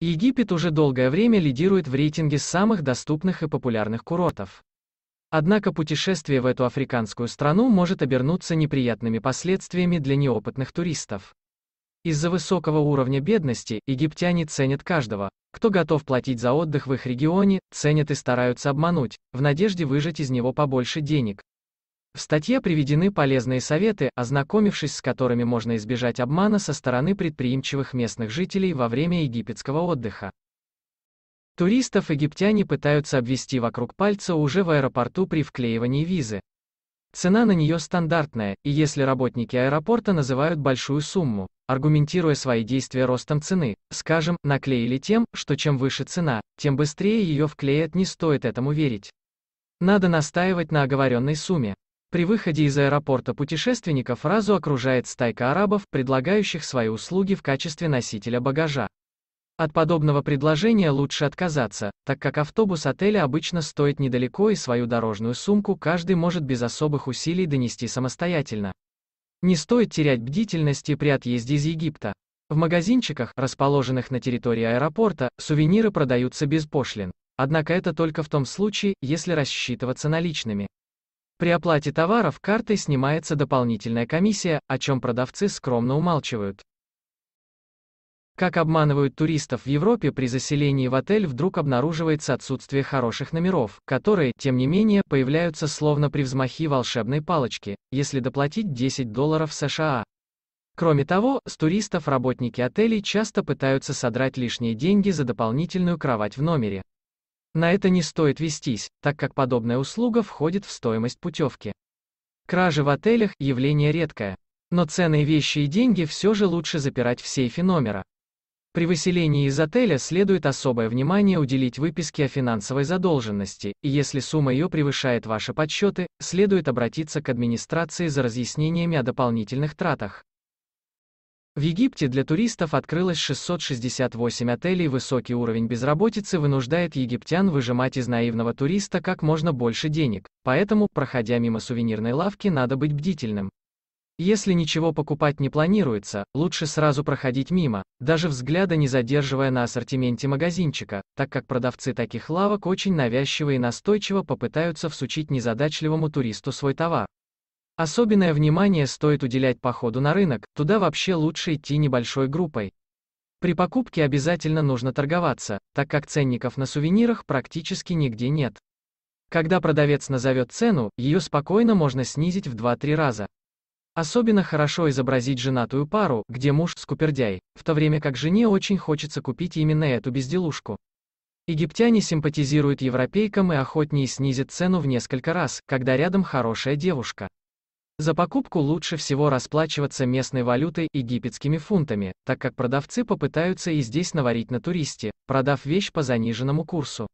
Египет уже долгое время лидирует в рейтинге самых доступных и популярных курортов. Однако путешествие в эту африканскую страну может обернуться неприятными последствиями для неопытных туристов. Из-за высокого уровня бедности египтяне ценят каждого, кто готов платить за отдых в их регионе, ценят и стараются обмануть, в надежде выжать из него побольше денег, в статье приведены полезные советы, ознакомившись с которыми можно избежать обмана со стороны предприимчивых местных жителей во время египетского отдыха. Туристов египтяне пытаются обвести вокруг пальца уже в аэропорту при вклеивании визы. Цена на нее стандартная, и если работники аэропорта называют большую сумму, аргументируя свои действия ростом цены, скажем, наклеили тем, что чем выше цена, тем быстрее ее вклеят, не стоит этому верить. Надо настаивать на оговоренной сумме. При выходе из аэропорта путешественников разу окружает стайка арабов, предлагающих свои услуги в качестве носителя багажа. От подобного предложения лучше отказаться, так как автобус отеля обычно стоит недалеко и свою дорожную сумку каждый может без особых усилий донести самостоятельно. Не стоит терять бдительности при отъезде из Египта. В магазинчиках, расположенных на территории аэропорта, сувениры продаются без пошлин. Однако это только в том случае, если рассчитываться наличными. При оплате товаров картой снимается дополнительная комиссия, о чем продавцы скромно умалчивают. Как обманывают туристов в Европе при заселении в отель вдруг обнаруживается отсутствие хороших номеров, которые, тем не менее, появляются словно при взмахе волшебной палочки, если доплатить 10 долларов США. Кроме того, с туристов работники отелей часто пытаются содрать лишние деньги за дополнительную кровать в номере. На это не стоит вестись, так как подобная услуга входит в стоимость путевки. Кражи в отелях – явление редкое. Но ценные вещи и деньги все же лучше запирать в сейфе номера. При выселении из отеля следует особое внимание уделить выписке о финансовой задолженности, и если сумма ее превышает ваши подсчеты, следует обратиться к администрации за разъяснениями о дополнительных тратах. В Египте для туристов открылось 668 отелей. Высокий уровень безработицы вынуждает египтян выжимать из наивного туриста как можно больше денег, поэтому, проходя мимо сувенирной лавки, надо быть бдительным. Если ничего покупать не планируется, лучше сразу проходить мимо, даже взгляда не задерживая на ассортименте магазинчика, так как продавцы таких лавок очень навязчиво и настойчиво попытаются всучить незадачливому туристу свой товар. Особенное внимание стоит уделять походу на рынок, туда вообще лучше идти небольшой группой. При покупке обязательно нужно торговаться, так как ценников на сувенирах практически нигде нет. Когда продавец назовет цену, ее спокойно можно снизить в 2-3 раза. Особенно хорошо изобразить женатую пару, где муж скупердяй, в то время как жене очень хочется купить именно эту безделушку. Египтяне симпатизируют европейкам и охотнее снизят цену в несколько раз, когда рядом хорошая девушка. За покупку лучше всего расплачиваться местной валютой египетскими фунтами, так как продавцы попытаются и здесь наварить на туристе, продав вещь по заниженному курсу.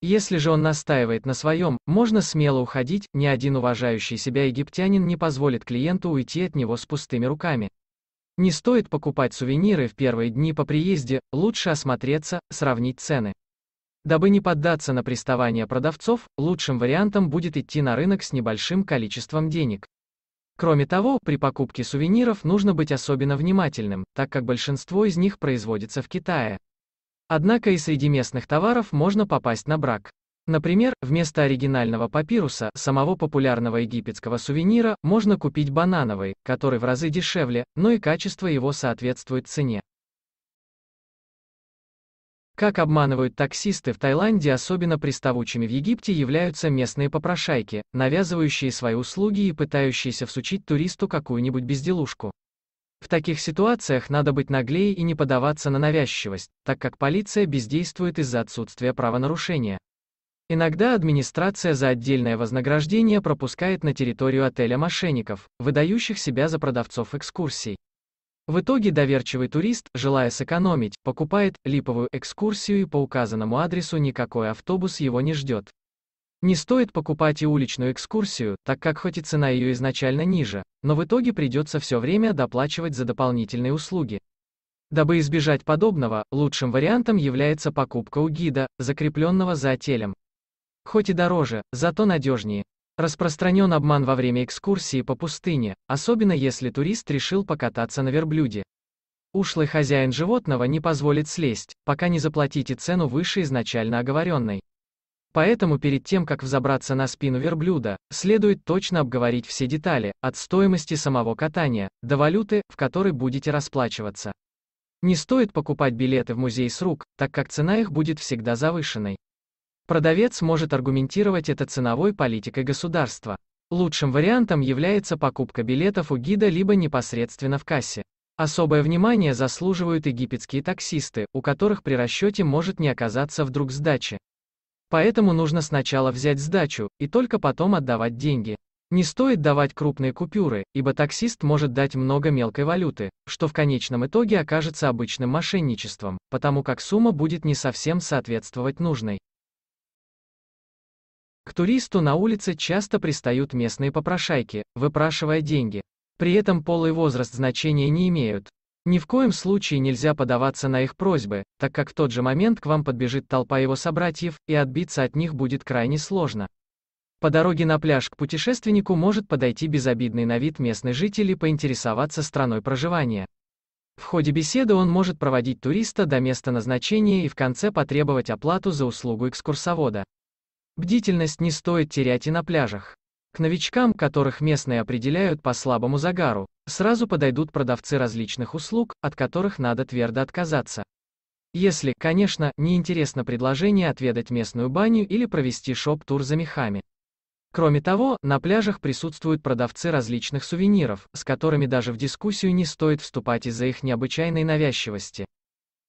Если же он настаивает на своем, можно смело уходить, ни один уважающий себя египтянин не позволит клиенту уйти от него с пустыми руками. Не стоит покупать сувениры в первые дни по приезде, лучше осмотреться, сравнить цены. Дабы не поддаться на приставания продавцов, лучшим вариантом будет идти на рынок с небольшим количеством денег. Кроме того, при покупке сувениров нужно быть особенно внимательным, так как большинство из них производится в Китае. Однако и среди местных товаров можно попасть на брак. Например, вместо оригинального папируса, самого популярного египетского сувенира, можно купить банановый, который в разы дешевле, но и качество его соответствует цене. Как обманывают таксисты в Таиланде, особенно приставучими в Египте являются местные попрошайки, навязывающие свои услуги и пытающиеся всучить туристу какую-нибудь безделушку. В таких ситуациях надо быть наглее и не поддаваться на навязчивость, так как полиция бездействует из-за отсутствия правонарушения. Иногда администрация за отдельное вознаграждение пропускает на территорию отеля мошенников, выдающих себя за продавцов экскурсий. В итоге доверчивый турист, желая сэкономить, покупает липовую экскурсию и по указанному адресу никакой автобус его не ждет. Не стоит покупать и уличную экскурсию, так как хоть и цена ее изначально ниже, но в итоге придется все время доплачивать за дополнительные услуги. Дабы избежать подобного, лучшим вариантом является покупка у гида, закрепленного за отелем. Хоть и дороже, зато надежнее. Распространен обман во время экскурсии по пустыне, особенно если турист решил покататься на верблюде. Ушлый хозяин животного не позволит слезть, пока не заплатите цену выше изначально оговоренной. Поэтому перед тем, как взобраться на спину верблюда, следует точно обговорить все детали, от стоимости самого катания, до валюты, в которой будете расплачиваться. Не стоит покупать билеты в музей с рук, так как цена их будет всегда завышенной. Продавец может аргументировать это ценовой политикой государства. Лучшим вариантом является покупка билетов у гида либо непосредственно в кассе. Особое внимание заслуживают египетские таксисты, у которых при расчете может не оказаться вдруг сдачи. Поэтому нужно сначала взять сдачу, и только потом отдавать деньги. Не стоит давать крупные купюры, ибо таксист может дать много мелкой валюты, что в конечном итоге окажется обычным мошенничеством, потому как сумма будет не совсем соответствовать нужной. К туристу на улице часто пристают местные попрошайки, выпрашивая деньги. При этом пол и возраст значения не имеют. Ни в коем случае нельзя подаваться на их просьбы, так как в тот же момент к вам подбежит толпа его собратьев, и отбиться от них будет крайне сложно. По дороге на пляж к путешественнику может подойти безобидный на вид местный житель и поинтересоваться страной проживания. В ходе беседы он может проводить туриста до места назначения и в конце потребовать оплату за услугу экскурсовода. Бдительность не стоит терять и на пляжах. К новичкам, которых местные определяют по слабому загару, сразу подойдут продавцы различных услуг, от которых надо твердо отказаться. Если, конечно, не интересно предложение отведать местную баню или провести шоп-тур за мехами. Кроме того, на пляжах присутствуют продавцы различных сувениров, с которыми даже в дискуссию не стоит вступать из-за их необычайной навязчивости.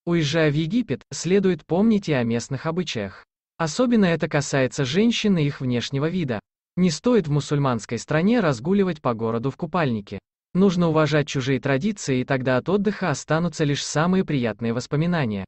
Уезжая в Египет, следует помнить и о местных обычаях. Особенно это касается женщин и их внешнего вида. Не стоит в мусульманской стране разгуливать по городу в купальнике. Нужно уважать чужие традиции, и тогда от отдыха останутся лишь самые приятные воспоминания.